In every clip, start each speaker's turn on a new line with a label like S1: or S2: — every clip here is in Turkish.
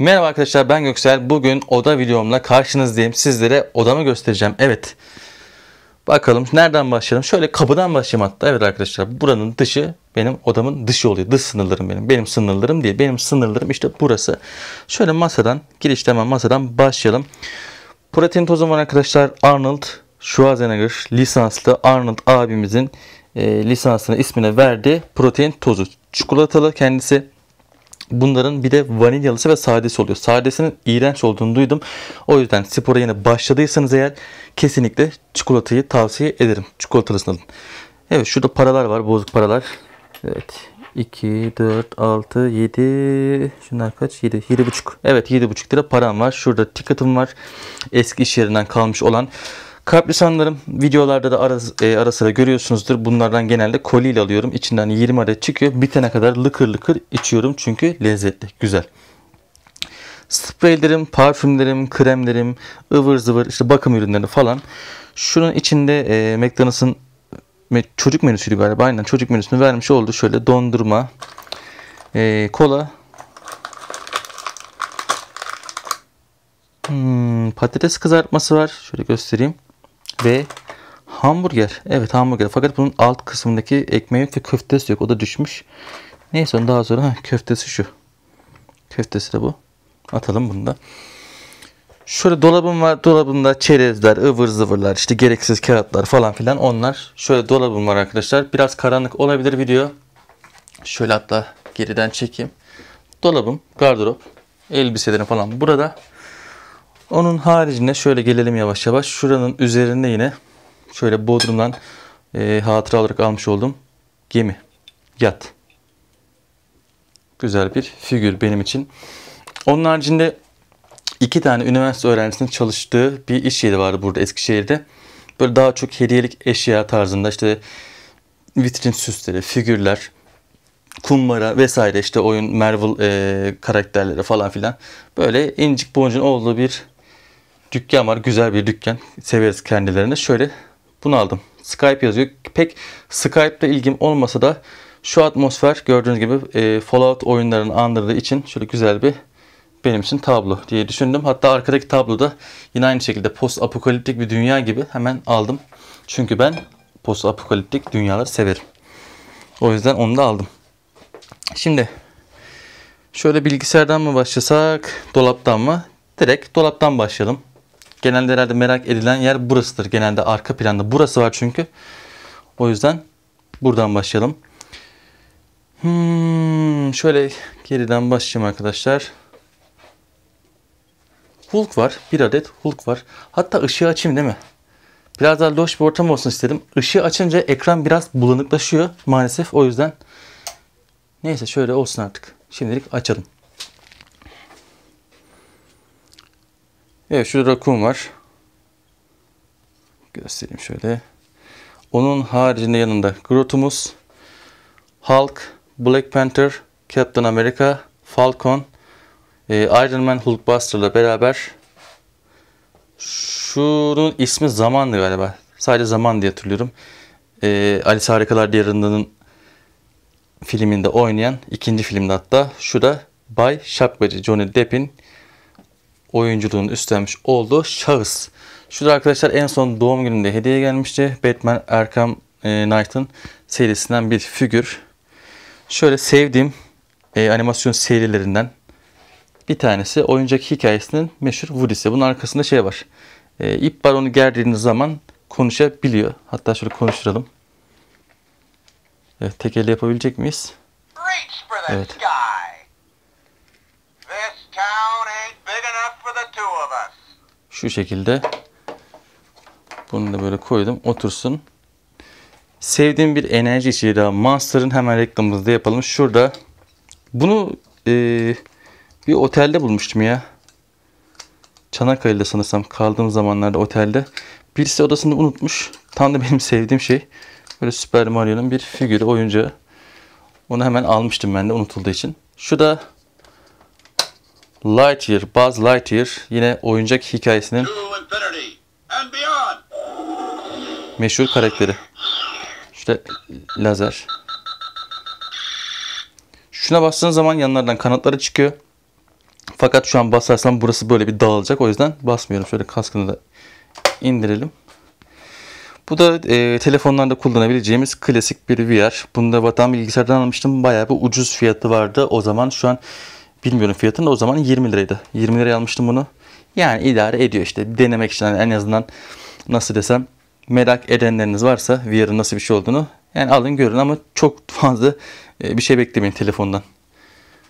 S1: Merhaba arkadaşlar ben Göksel. Bugün oda videomla karşınızdayım. Sizlere odamı göstereceğim. Evet. Bakalım nereden başlayalım? Şöyle kapıdan başlayayım hatta. Evet arkadaşlar buranın dışı benim odamın dışı oluyor. Dış sınırlarım benim. Benim sınırlarım değil. Benim sınırlarım işte burası. Şöyle masadan girişte hemen masadan başlayalım. Protein tozum var arkadaşlar. Arnold Schwarzenegger lisanslı Arnold abimizin e, lisansını ismine verdi. Protein tozu. Çikolatalı kendisi. Bunların bir de vanilyalısı ve sadesi oluyor. Sadesinin iğrenç olduğunu duydum. O yüzden spora yeni başladıysanız eğer kesinlikle çikolatayı tavsiye ederim. Çikolatalısını alın. Evet şurada paralar var. Bozuk paralar. Evet. 2, 4, 6, 7 şunlar kaç? 7, 7,5 evet 7,5 lira param var. Şurada ticket'ım var. Eski iş yerinden kalmış olan Kalpli sanlarım videolarda da ara, e, ara sıra görüyorsunuzdur. Bunlardan genelde koliyle alıyorum. İçinden 20 adet çıkıyor. Bitene kadar lıkır lıkır içiyorum çünkü lezzetli, güzel. Spreylerim, parfümlerim, kremlerim, ıvır zıvır işte bakım ürünleri falan. Şunun içinde e, McDonald's'ın çocuk menüsüydü galiba. Aynen çocuk menüsünü vermiş oldu. Şöyle dondurma, e, kola. Hmm, patates kızartması var. Şöyle göstereyim ve hamburger. Evet hamburger. Fakat bunun alt kısmındaki ekmeği yok ve köftesi yok. O da düşmüş. Neyse onu daha sonra ha, köftesi şu. Köftesi de bu. Atalım bunu da. Şöyle dolabım var. Dolabımda çerezler, ıvır zıvırlar, işte gereksiz kağıtlar falan filan onlar. Şöyle dolabım var arkadaşlar. Biraz karanlık olabilir video. Şöyle hatta geriden çekeyim. Dolabım, gardırop, elbiselerim falan burada. Onun haricinde şöyle gelelim yavaş yavaş. Şuranın üzerinde yine şöyle Bodrum'dan e, hatıra olarak almış olduğum gemi, yat. Güzel bir figür benim için. Onun haricinde iki tane üniversite öğrencisinin çalıştığı bir iş yeri vardı burada Eskişehir'de. Böyle daha çok hediyelik eşya tarzında işte vitrin süsleri, figürler, kumbara vesaire işte oyun Marvel e, karakterleri falan filan. Böyle incik boncun olduğu bir dükkan var. Güzel bir dükkan. Severiz kendilerini. Şöyle bunu aldım. Skype yazıyor. Pek Skype'da ilgim olmasa da şu atmosfer gördüğünüz gibi e, Fallout oyunlarını andırdığı için şöyle güzel bir benim için tablo diye düşündüm. Hatta arkadaki tabloda yine aynı şekilde post apokaliptik bir dünya gibi hemen aldım. Çünkü ben post apokaliptik dünyaları severim. O yüzden onu da aldım. Şimdi şöyle bilgisayardan mı başlasak, dolaptan mı? Direkt dolaptan başlayalım. Genelde herhalde merak edilen yer burasıdır. Genelde arka planda burası var çünkü. O yüzden buradan başlayalım. Hmm, şöyle geriden başlayayım arkadaşlar. Hulk var. Bir adet Hulk var. Hatta ışığı açayım değil mi? Biraz daha loş bir ortam olsun istedim. Işığı açınca ekran biraz bulanıklaşıyor maalesef. O yüzden neyse şöyle olsun artık. Şimdilik açalım. Evet şu rakum var. Göstereyim şöyle. Onun haricinde yanında Grotumuz, Hulk, Black Panther, Captain America, Falcon, e, Iron Man, Hulkbuster'la beraber şunun ismi Zaman'dı galiba. Sadece Zaman diye hatırlıyorum. E, Alice Harikalar Diyarı'nın filminde oynayan ikinci filmde hatta şu da Bay Şapkacı Johnny Depp'in oyunculuğunu üstlenmiş olduğu şahıs. Şurada arkadaşlar en son doğum gününde hediye gelmişti. Batman Arkham e, Knight'ın serisinden bir figür. Şöyle sevdiğim e, animasyon serilerinden bir tanesi oyuncak hikayesinin meşhur Woody'si. Bunun arkasında şey var. E, ip baronu gerdiğiniz zaman konuşabiliyor. Hatta şöyle konuşturalım. Evet, tek elle yapabilecek miyiz? Evet. Şu şekilde. Bunu da böyle koydum. Otursun. Sevdiğim bir enerji içeceği daha. Monster'ın hemen reklamımızı da yapalım. Şurada. Bunu e, bir otelde bulmuştum ya. Çanakkale'de sanırsam kaldığım zamanlarda otelde. Birisi odasında unutmuş. Tam da benim sevdiğim şey. Böyle Super Mario'nun bir figürü, oyuncağı. Onu hemen almıştım ben de unutulduğu için. Şu da Lightyear, Buzz Lightyear yine oyuncak hikayesinin meşhur karakteri. İşte lazer. Şuna bastığın zaman yanlardan kanatları çıkıyor. Fakat şu an basarsam burası böyle bir dağılacak. O yüzden basmıyorum. Şöyle kaskını da indirelim. Bu da e, telefonlarda kullanabileceğimiz klasik bir VR. Bunu da vatan bilgisayardan almıştım. Bayağı bir ucuz fiyatı vardı. O zaman şu an Bilmiyorum fiyatını da o zaman 20 liraydı. 20 liraya almıştım bunu. Yani idare ediyor işte. Denemek için yani en azından nasıl desem merak edenleriniz varsa VR'ın nasıl bir şey olduğunu yani alın görün ama çok fazla e, bir şey beklemeyin telefondan.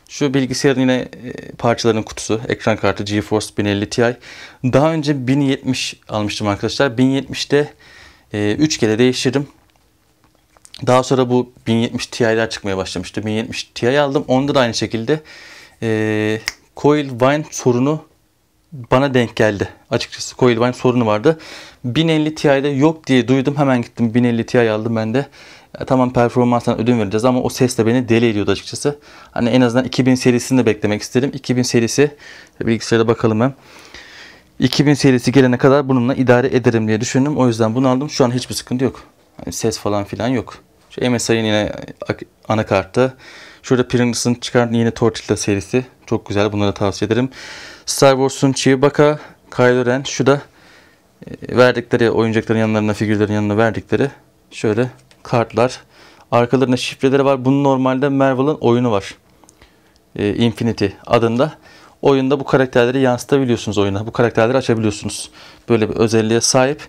S1: Şu bilgisayarın yine e, parçaların kutusu. Ekran kartı GeForce 1050 Ti. Daha önce 1070 almıştım arkadaşlar. 1070'te 3 e, kere değiştirdim. Daha sonra bu 1070 Ti'ler çıkmaya başlamıştı. 1070 Ti aldım. Onda da aynı şekilde e, coil wind sorunu bana denk geldi. Açıkçası coil wind sorunu vardı. 1050 Ti'de yok diye duydum. Hemen gittim 1050 Ti aldım ben de. E, tamam performanstan ödün vereceğiz ama o ses de beni deli ediyordu açıkçası. Hani en azından 2000 serisini de beklemek istedim. 2000 serisi bilgisayarda bakalım hem. 2000 serisi gelene kadar bununla idare ederim diye düşündüm. O yüzden bunu aldım. Şu an hiçbir sıkıntı yok. Hani ses falan filan yok. Şu MSI'nin yine anakartı. Şurada Pringgles'ın çıkan yeni tortilla serisi. Çok güzel. Bunları tavsiye ederim. Star Wars'un Chewbacca, Kylo Ren. Şu da e, verdikleri oyuncakların yanlarına, figürlerin yanına verdikleri şöyle kartlar. Arkalarında şifreleri var. Bunun normalde Marvel'ın oyunu var. E, Infinity adında. Oyunda bu karakterleri yansıtabiliyorsunuz oyuna. Bu karakterleri açabiliyorsunuz. Böyle bir özelliğe sahip.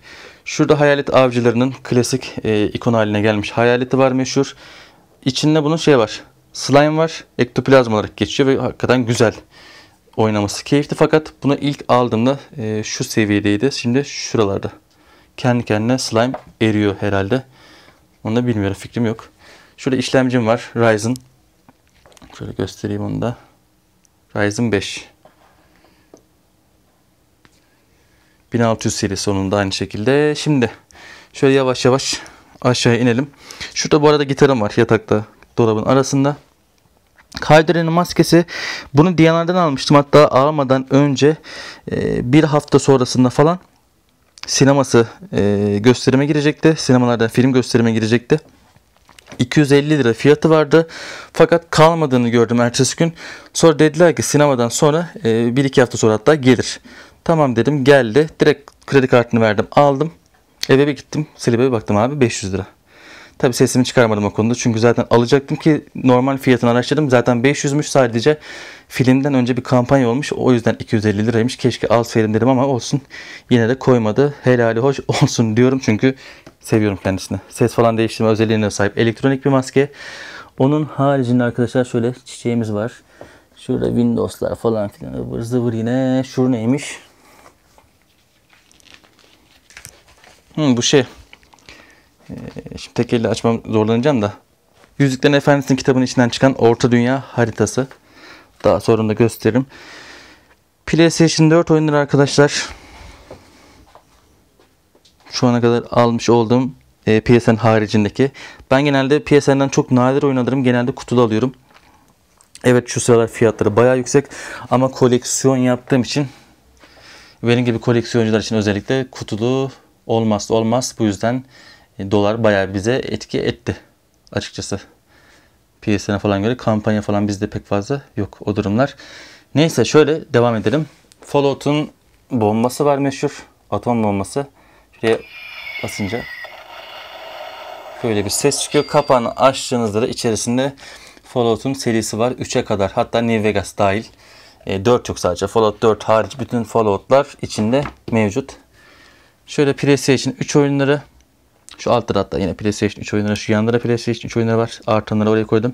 S1: Şurada hayalet avcılarının klasik e, ikon haline gelmiş hayaleti var meşhur. İçinde bunun şey var slime var. Ektoplazma olarak geçiyor ve hakikaten güzel oynaması keyifli. Fakat bunu ilk aldığımda e, şu seviyedeydi. Şimdi şuralarda. Kendi kendine slime eriyor herhalde. Onu da bilmiyorum. Fikrim yok. Şurada işlemcim var. Ryzen. Şöyle göstereyim onu da. Ryzen 5. 1600 serisi sonunda aynı şekilde. Şimdi şöyle yavaş yavaş aşağı inelim. Şurada bu arada gitarım var yatakta dolabın arasında. Haydire'nin maskesi bunu Diyanar'dan almıştım. Hatta almadan önce e, bir hafta sonrasında falan sineması e, gösterime girecekti. Sinemalarda film gösterime girecekti. 250 lira fiyatı vardı. Fakat kalmadığını gördüm ertesi gün. Sonra dediler ki sinemadan sonra e, bir iki hafta sonra hatta gelir. Tamam dedim geldi. Direkt kredi kartını verdim aldım. Eve bir gittim. Silibeye baktım abi 500 lira. Tabi sesimi çıkarmadım o konuda. Çünkü zaten alacaktım ki normal fiyatını araştırdım. Zaten 500'müş sadece filmden önce bir kampanya olmuş. O yüzden 250 liraymış. Keşke alsaydım dedim ama olsun. Yine de koymadı. Helali hoş olsun diyorum. Çünkü seviyorum kendisini. Ses falan değiştirme özelliğine sahip elektronik bir maske. Onun haricinde arkadaşlar şöyle çiçeğimiz var. Şurada Windows'lar falan filan ıvır zıvır yine. Şur neymiş? Hmm, bu şey ee, şimdi tek elle açmam zorlanacağım da. Yüzüklerin Efendisi'nin kitabının içinden çıkan Orta Dünya haritası. Daha sonra da gösteririm. PlayStation 4 oyunları arkadaşlar. Şu ana kadar almış olduğum e, PSN haricindeki. Ben genelde PSN'den çok nadir oynadım. Genelde kutuda alıyorum. Evet şu sıralar fiyatları baya yüksek ama koleksiyon yaptığım için benim gibi koleksiyoncular için özellikle kutulu olmazsa olmaz. Bu yüzden e, dolar bayağı bize etki etti açıkçası. Piyasana falan göre kampanya falan bizde pek fazla yok o durumlar. Neyse şöyle devam edelim. Fallout'un bombası var meşhur. Atom bombası. Şuraya basınca böyle bir ses çıkıyor. Kapağını açtığınızda da içerisinde Fallout'un serisi var. 3'e kadar hatta New Vegas dahil. E, 4 yok sadece. Fallout 4 hariç bütün Fallout'lar içinde mevcut. Şöyle PlayStation 3 oyunları şu alt tarafta yine PlayStation 3 oyunları, şu yanlara PlayStation 3 oyunları var. Artanları oraya koydum.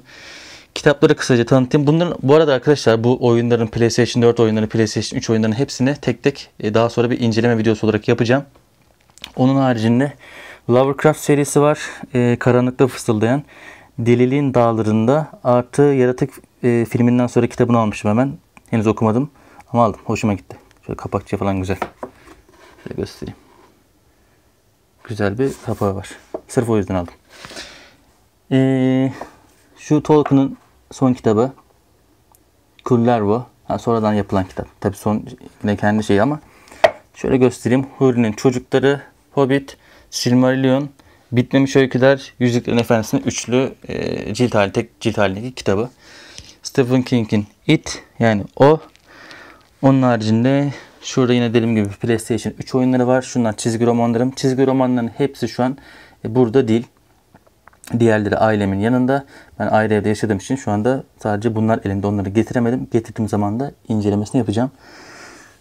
S1: Kitapları kısaca tanıtayım. Bunların, bu arada arkadaşlar bu oyunların PlayStation 4 oyunları, PlayStation 3 oyunlarının hepsini tek tek e, daha sonra bir inceleme videosu olarak yapacağım. Onun haricinde Lovecraft serisi var. E, karanlıkta fısıldayan. Deliliğin Dağları'nda artı Yaratık e, filminden sonra kitabını almışım hemen. Henüz okumadım ama aldım. Hoşuma gitti. Şöyle kapakçı falan güzel. Şöyle göstereyim güzel bir kapağı var. Sırf o yüzden aldım. Ee, şu Tolkien'ın son kitabı Kullervo. Ha, sonradan yapılan kitap. Tabii son ne kendi şeyi ama şöyle göstereyim. Huri'nin çocukları, Hobbit, Silmarillion, Bitmemiş Öyküler, Yüzüklerin Efendisi'nin üçlü e, cilt hali, tek cilt halindeki kitabı. Stephen King'in It yani o. Onun haricinde Şurada yine dediğim gibi PlayStation 3 oyunları var. Şunlar çizgi romanlarım. Çizgi romanların hepsi şu an e, burada değil. Diğerleri ailemin yanında. Ben ayrı evde yaşadığım için şu anda sadece bunlar elimde onları getiremedim. Getirdiğim zaman da incelemesini yapacağım.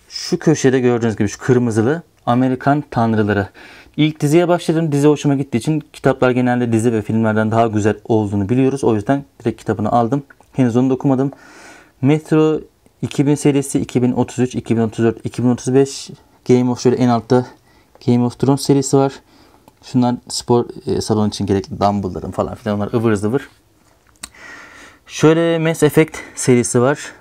S1: Şu köşede gördüğünüz gibi şu kırmızılı Amerikan Tanrıları. İlk diziye başladım. Dizi hoşuma gittiği için kitaplar genelde dizi ve filmlerden daha güzel olduğunu biliyoruz. O yüzden direkt kitabını aldım. Henüz onu da okumadım. Metro 2000 serisi, 2033, 2034, 2035 Game of şöyle en altta Game of Thrones serisi var. Şunlar spor e, salonu için gerekli dumbbellların falan filan onlar ıvır zıvır. Şöyle Mass Effect serisi var.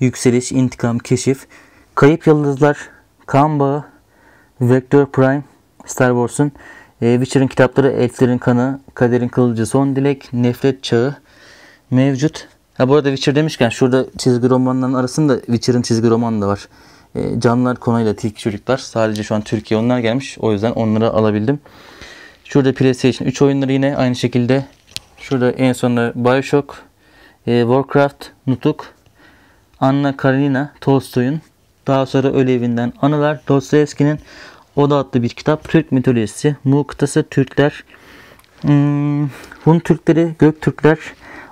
S1: Yükseliş, intikam, keşif, kayıp yıldızlar, Kamba, Vector Prime, Star Wars'un, e, Witcher'ın kitapları, Elflerin Kanı, Kaderin Kılıcı, Son Dilek, Nefret Çağı mevcut. Ha bu arada Witcher demişken şurada çizgi romanların arasında Witcher'ın çizgi romanı da var. E, ee, canlar konuyla tilki çocuklar. Sadece şu an Türkiye onlar gelmiş. O yüzden onları alabildim. Şurada PlayStation 3 oyunları yine aynı şekilde. Şurada en sonunda Bioshock, e, Warcraft, Nutuk, Anna Karenina, Tolstoy'un. Daha sonra Ölü Anılar, Dostoyevski'nin Oda adlı bir kitap. Türk mitolojisi, Mu kıtası, Türkler, hmm, Hun Türkleri, Gök Türkler,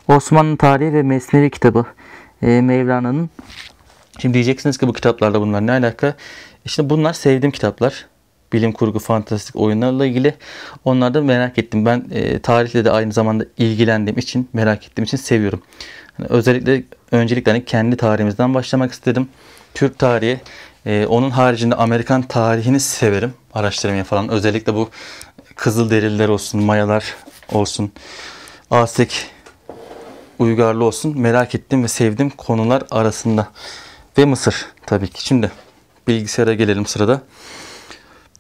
S1: Osmanlı Tarihi ve Mesnevi kitabı e, Mevlana'nın. Şimdi diyeceksiniz ki bu kitaplarla bunlar ne alaka? Şimdi bunlar sevdiğim kitaplar. Bilim kurgu, fantastik oyunlarla ilgili. Onlardan merak ettim. Ben e, tarihle de aynı zamanda ilgilendiğim için, merak ettiğim için seviyorum. Yani özellikle öncelikle hani kendi tarihimizden başlamak istedim. Türk tarihi, e, onun haricinde Amerikan tarihini severim. Araştırmaya falan. Özellikle bu Kızılderililer olsun, Mayalar olsun, Aztek uygarlı olsun. Merak ettiğim ve sevdiğim konular arasında. Ve Mısır tabii ki. Şimdi bilgisayara gelelim sırada.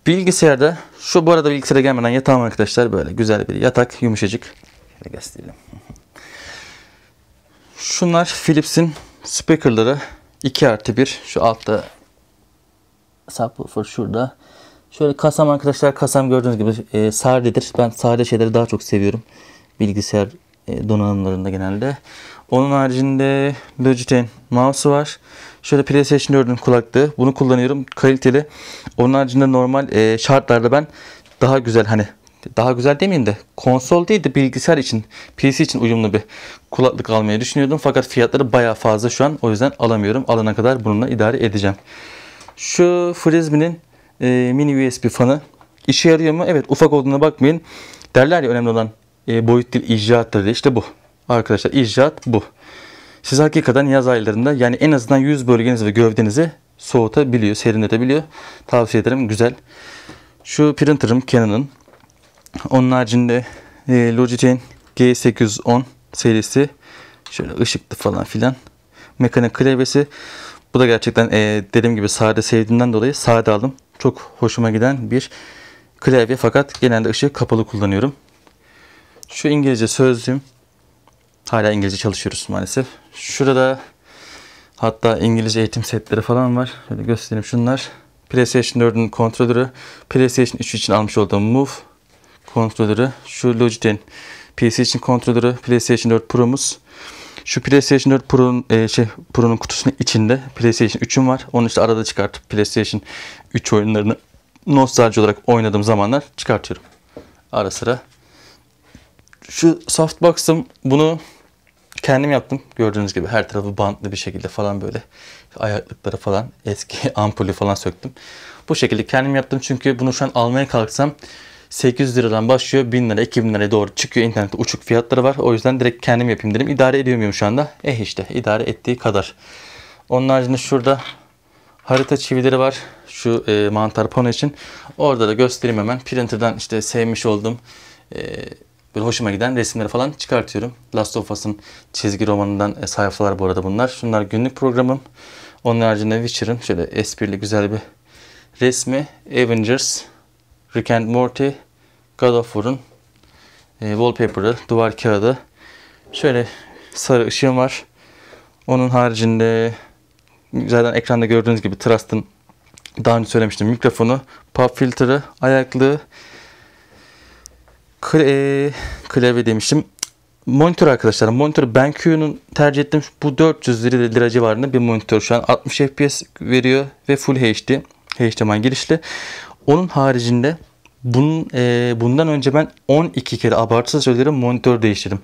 S1: Bilgisayarda şu bu arada bilgisayara gelmeden yatağım arkadaşlar böyle güzel bir yatak yumuşacık. Şöyle göstereyim Şunlar Philips'in speakerları 2 artı 1 şu altta subwoofer şurada. Şöyle kasam arkadaşlar kasam gördüğünüz gibi e, sadedir. Ben sade şeyleri daha çok seviyorum. Bilgisayar e, donanımlarında genelde. Onun haricinde Logitech mouse'u var. Şöyle PlayStation 4'ün kulaklığı. Bunu kullanıyorum. Kaliteli. Onun haricinde normal e, şartlarda ben daha güzel hani daha güzel demeyeyim de konsol değil de bilgisayar için PC için uyumlu bir kulaklık almayı düşünüyordum. Fakat fiyatları baya fazla şu an. O yüzden alamıyorum. Alana kadar bununla idare edeceğim. Şu Frisbee'nin e, mini USB fanı işe yarıyor mu? Evet ufak olduğuna bakmayın. Derler ya önemli olan e, boyut dil icraatları diye. İşte bu. Arkadaşlar icraat bu. Siz hakikaten yaz aylarında yani en azından yüz bölgenizi ve gövdenizi soğutabiliyor, serinletebiliyor. Tavsiye ederim. Güzel. Şu printer'ım Canon'ın. Onun haricinde e, Logitech'in G810 serisi. Şöyle ışıklı falan filan. Mekanik klavyesi. Bu da gerçekten e, dediğim gibi sade sevdiğimden dolayı sade aldım. Çok hoşuma giden bir klavye fakat genelde ışığı kapalı kullanıyorum. Şu İngilizce sözlüğüm. Hala İngilizce çalışıyoruz maalesef. Şurada hatta İngilizce eğitim setleri falan var. Şöyle göstereyim şunlar. PlayStation 4'ün kontrolörü. PlayStation 3 için almış olduğum Move kontrolörü. Şu Logitech'in PlayStation için kontrolörü. PlayStation 4 Pro'muz. Şu PlayStation 4 Pro'nun e, şey Pro'nun kutusunun içinde PlayStation 3'üm var. Onu işte arada çıkartıp PlayStation 3 oyunlarını nostalji olarak oynadığım zamanlar çıkartıyorum. Ara sıra şu softbox'ım bunu kendim yaptım. Gördüğünüz gibi her tarafı bantlı bir şekilde falan böyle ayaklıkları falan eski ampulü falan söktüm. Bu şekilde kendim yaptım çünkü bunu şu an almaya kalksam 800 liradan başlıyor 1000 lira 2000 liraya doğru çıkıyor internette uçuk fiyatları var. O yüzden direkt kendim yapayım dedim. İdare ediyor muyum şu anda? Eh işte idare ettiği kadar. Onun haricinde şurada harita çivileri var. Şu e, mantar pano için. Orada da göstereyim hemen. Printer'dan işte sevmiş olduğum e, böyle hoşuma giden resimleri falan çıkartıyorum. Last of Us'ın çizgi romanından e, sayfalar bu arada bunlar. Şunlar günlük programım. Onun haricinde Witcher'ın şöyle esprili güzel bir resmi. Avengers, Rick and Morty, God of War'ın e, wallpaper'ı, duvar kağıdı. Şöyle sarı ışığım var. Onun haricinde zaten ekranda gördüğünüz gibi Trust'ın daha önce söylemiştim mikrofonu, pop filtre'ı, ayaklığı, Kle e, klavye demiştim. Monitör arkadaşlar. Monitör BenQ'nun tercih ettiğim bu 400 lira civarında bir monitör. Şu an 60 FPS veriyor ve Full HD. HDMI girişli. Onun haricinde bunun, e, bundan önce ben 12 kere abartısız söylerim monitör değiştirdim.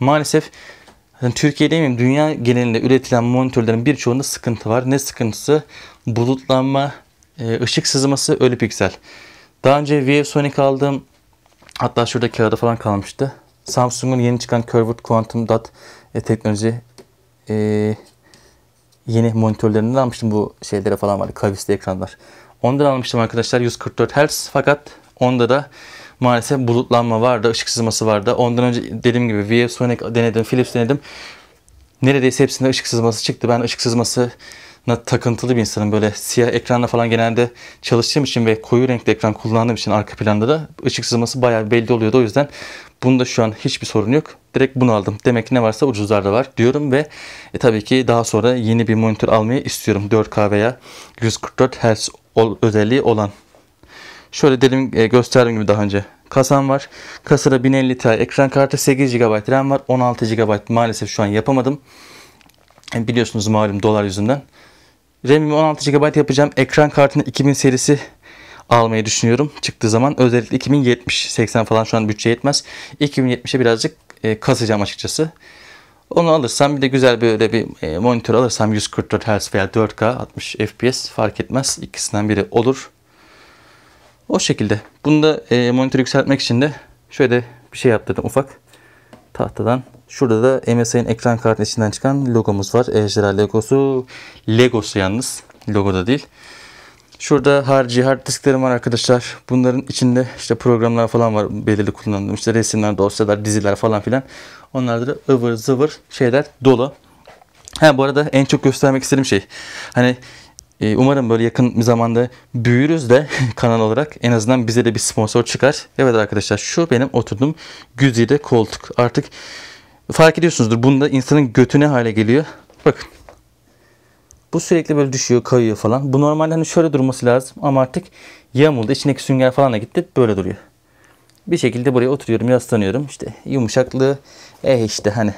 S1: Maalesef yani Türkiye demeyeyim dünya genelinde üretilen monitörlerin birçoğunda sıkıntı var. Ne sıkıntısı? Bulutlanma, e, ışık sızması, ölü piksel. Daha önce ViewSonic aldığım Hatta şurada kağıda falan kalmıştı. Samsung'un yeni çıkan Curved Quantum Dot e, teknoloji e, yeni monitörlerini almıştım. Bu şeylere falan vardı. Kavisli ekranlar. Ondan almıştım arkadaşlar 144 Hz. Fakat onda da maalesef bulutlanma vardı. ışık sızması vardı. Ondan önce dediğim gibi VF Sonic denedim. Philips denedim. Neredeyse hepsinde ışık sızması çıktı. Ben ışık sızması takıntılı bir insanım. Böyle siyah ekranla falan genelde çalıştığım için ve koyu renkli ekran kullandığım için arka planda da ışık sızması bayağı belli oluyordu. O yüzden bunda şu an hiçbir sorun yok. Direkt bunu aldım. Demek ki ne varsa ucuzlarda var diyorum ve e, tabii ki daha sonra yeni bir monitör almayı istiyorum. 4K veya 144 Hz özelliği olan. Şöyle dedim e, gösterdiğim gibi daha önce kasam var. Kasada 1050 Ti ekran kartı 8 GB RAM var. 16 GB maalesef şu an yapamadım e, biliyorsunuz malum dolar yüzünden RAM'imi 16 GB yapacağım. Ekran kartını 2000 serisi almayı düşünüyorum çıktığı zaman. Özellikle 2070, 80 falan şu an bütçe yetmez. 2070'e birazcık e, kasacağım açıkçası. Onu alırsam bir de güzel böyle bir e, monitör alırsam 144 Hz veya 4K 60 FPS fark etmez. İkisinden biri olur. O şekilde. Bunu da e, monitörü yükseltmek için de şöyle bir şey yaptırdım ufak tahtadan Şurada da MSI'nin ekran kartının içinden çıkan logomuz var. Ejderha logosu. Legosu yalnız. Logo da değil. Şurada harici hard disklerim var arkadaşlar. Bunların içinde işte programlar falan var belirli kullandığım. İşte resimler, dosyalar, diziler falan filan. Onlarda da ıvır zıvır şeyler dolu. Ha bu arada en çok göstermek istediğim şey. Hani e, umarım böyle yakın bir zamanda büyürüz de kanal olarak en azından bize de bir sponsor çıkar. Evet arkadaşlar şu benim oturduğum güzide koltuk. Artık fark ediyorsunuzdur. Bunda insanın götüne hale geliyor. Bakın. Bu sürekli böyle düşüyor, kayıyor falan. Bu normalde hani şöyle durması lazım ama artık yamuldu. İçindeki sünger falan da gitti. Böyle duruyor. Bir şekilde buraya oturuyorum, yaslanıyorum. İşte yumuşaklığı eh işte hani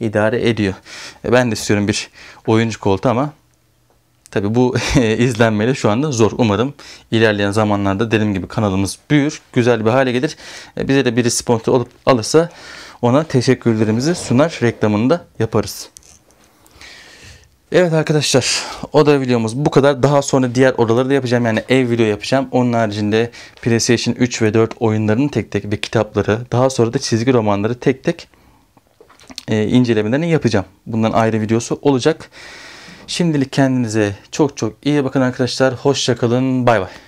S1: idare ediyor. E, ben de istiyorum bir oyuncu koltuğu ama tabi bu izlenmeli. şu anda zor. Umarım ilerleyen zamanlarda dediğim gibi kanalımız büyür, güzel bir hale gelir. E, bize de biri sponsor olup alırsa ona teşekkürlerimizi sunar reklamında yaparız. Evet arkadaşlar oda videomuz bu kadar. Daha sonra diğer odaları da yapacağım. Yani ev video yapacağım. Onun haricinde PlayStation 3 ve 4 oyunlarının tek tek ve kitapları daha sonra da çizgi romanları tek tek e, incelemelerini yapacağım. Bundan ayrı videosu olacak. Şimdilik kendinize çok çok iyi bakın arkadaşlar. Hoşçakalın. Bay bay.